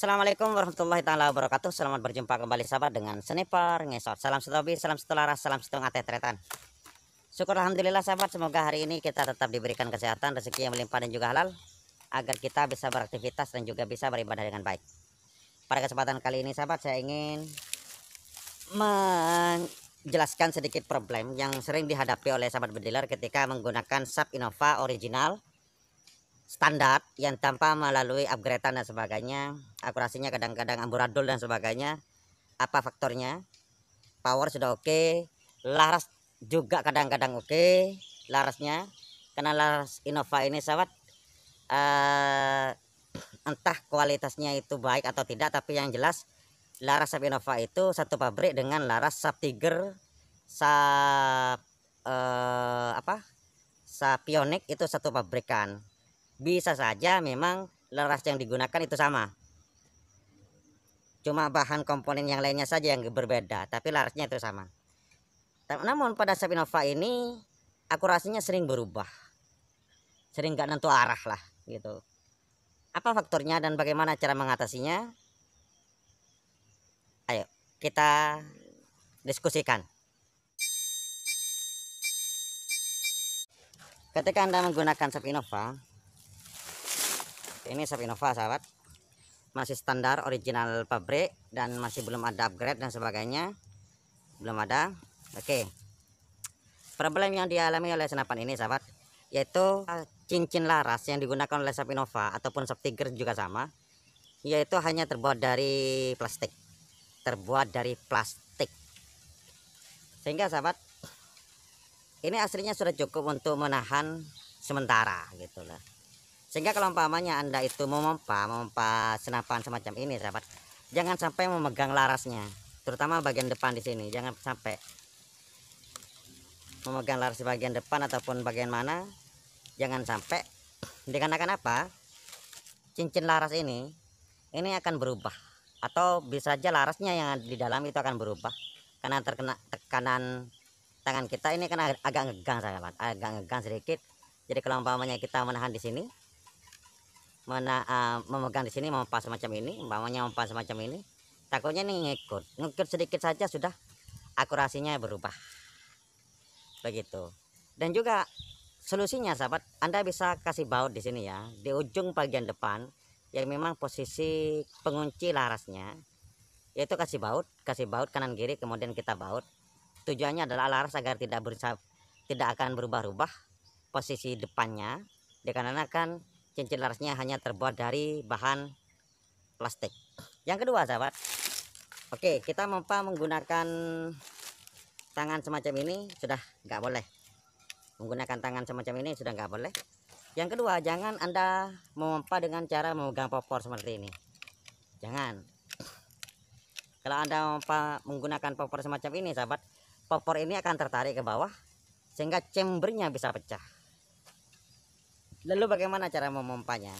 Assalamualaikum warahmatullahi taala wabarakatuh. Selamat berjumpa kembali sahabat dengan Sniper Ngesot. Salam setobi salam setelara, salam satu atetretan. Syukur alhamdulillah sahabat, semoga hari ini kita tetap diberikan kesehatan, rezeki yang melimpah dan juga halal agar kita bisa beraktivitas dan juga bisa beribadah dengan baik. Pada kesempatan kali ini sahabat, saya ingin menjelaskan sedikit problem yang sering dihadapi oleh sahabat bediler ketika menggunakan sub Innova original standar yang tanpa melalui upgrade dan sebagainya akurasinya kadang-kadang amburadul dan sebagainya apa faktornya power sudah oke okay. laras juga kadang-kadang oke okay. larasnya karena laras Innova ini sahabat uh, entah kualitasnya itu baik atau tidak tapi yang jelas laras Sub Innova itu satu pabrik dengan laras Sub Tiger Sub uh, apa pionik itu satu pabrikan bisa saja memang laras yang digunakan itu sama cuma bahan komponen yang lainnya saja yang berbeda tapi larasnya itu sama namun pada sabinova ini akurasinya sering berubah sering gak nentu arah lah gitu apa faktornya dan bagaimana cara mengatasinya ayo kita diskusikan ketika anda menggunakan sabinova ini sapi Innova sahabat masih standar original pabrik dan masih belum ada upgrade dan sebagainya belum ada oke okay. problem yang dialami oleh senapan ini sahabat yaitu ah, cincin laras yang digunakan oleh sapi Innova ataupun Sob Tiger juga sama yaitu hanya terbuat dari plastik terbuat dari plastik sehingga sahabat ini aslinya sudah cukup untuk menahan sementara gitu lah sehingga kalau umpamanya anda itu mau memompa memompa senapan semacam ini sahabat jangan sampai memegang larasnya terutama bagian depan di sini jangan sampai memegang laras di bagian depan ataupun bagian mana jangan sampai dikarenakan apa cincin laras ini ini akan berubah atau bisa saja larasnya yang di dalam itu akan berubah karena terkena tekanan tangan kita ini kan agak ngegang sahabat agak ngegang sedikit jadi kalau umpamanya kita menahan di sini mana uh, memegang di sini pas semacam ini umpamanya mempan semacam ini takutnya ini ngikut ngikut sedikit saja sudah akurasinya berubah begitu dan juga solusinya sahabat Anda bisa kasih baut di sini ya di ujung bagian depan yang memang posisi pengunci larasnya yaitu kasih baut kasih baut kanan kiri kemudian kita baut tujuannya adalah laras agar tidak bersab tidak akan berubah-ubah posisi depannya dikarenakan cincin larasnya hanya terbuat dari bahan plastik yang kedua sahabat Oke kita mampu menggunakan tangan semacam ini sudah nggak boleh menggunakan tangan semacam ini sudah nggak boleh yang kedua jangan anda memompa dengan cara memegang popor seperti ini jangan kalau anda memompa menggunakan popor semacam ini sahabat popor ini akan tertarik ke bawah sehingga chambernya bisa pecah Lalu bagaimana cara memompanya?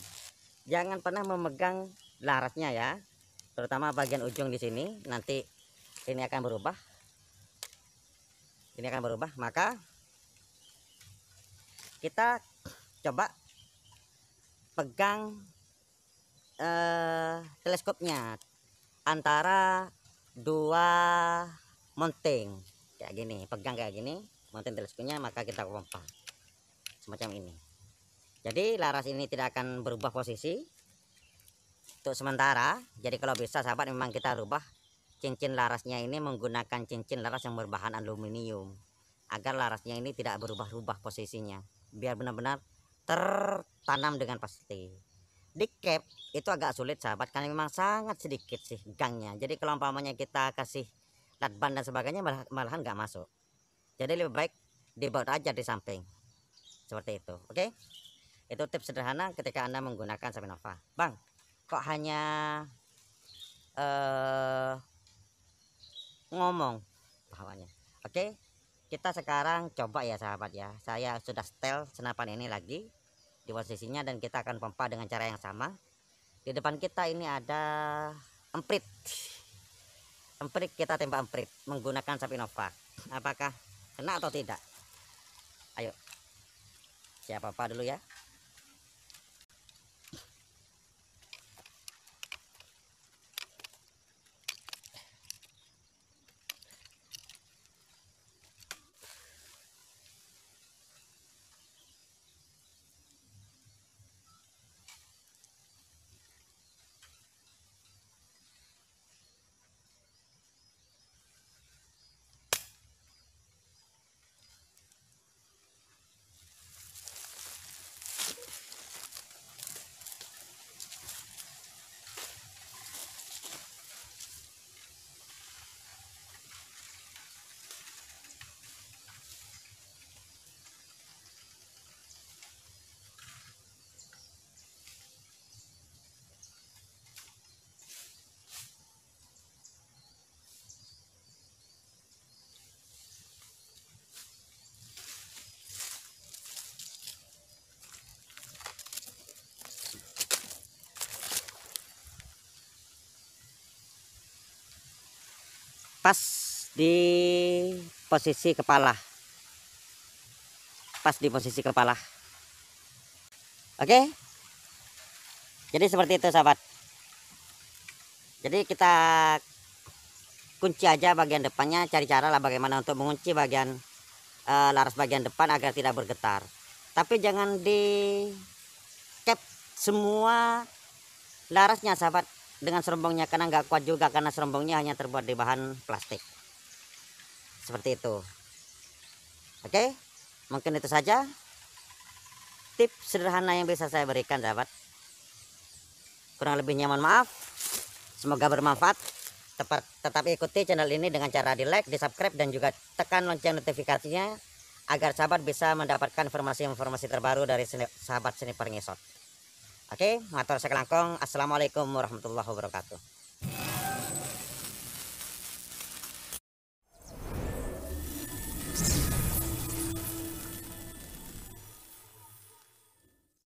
Jangan pernah memegang larasnya ya. Terutama bagian ujung di sini, nanti ini akan berubah. Ini akan berubah, maka kita coba pegang eh, teleskopnya antara dua mounting kayak gini pegang kayak gini mounting teleskopnya maka kita pompa semacam ini jadi laras ini tidak akan berubah posisi untuk sementara jadi kalau bisa sahabat memang kita rubah cincin larasnya ini menggunakan cincin laras yang berbahan aluminium agar larasnya ini tidak berubah-ubah posisinya biar benar-benar tertanam dengan pasti di cap itu agak sulit sahabat karena memang sangat sedikit sih gangnya jadi kalau umpamanya kita kasih latban dan sebagainya malah, malahan nggak masuk jadi lebih baik dibaut aja di samping seperti itu oke okay? Itu tips sederhana ketika Anda menggunakan Saminova. Bang, kok hanya uh, ngomong bawahnya. Oke. Kita sekarang coba ya sahabat ya. Saya sudah setel senapan ini lagi di posisinya dan kita akan pompa dengan cara yang sama. Di depan kita ini ada emprit. Emprit kita tembak emprit menggunakan nova Apakah kena atau tidak? Ayo. Siapa apa dulu ya? pas di posisi kepala pas di posisi kepala oke jadi seperti itu sahabat jadi kita kunci aja bagian depannya cari cara lah bagaimana untuk mengunci bagian e, laras bagian depan agar tidak bergetar tapi jangan di cap semua larasnya sahabat dengan serombongnya karena nggak kuat juga karena serombongnya hanya terbuat dari bahan plastik seperti itu oke mungkin itu saja tips sederhana yang bisa saya berikan sahabat kurang lebihnya mohon maaf semoga bermanfaat tetap, tetap ikuti channel ini dengan cara di like, di subscribe dan juga tekan lonceng notifikasinya agar sahabat bisa mendapatkan informasi-informasi terbaru dari sahabat seni perngisot. Oke, okay, matur sekelangkong. Assalamualaikum warahmatullahi wabarakatuh.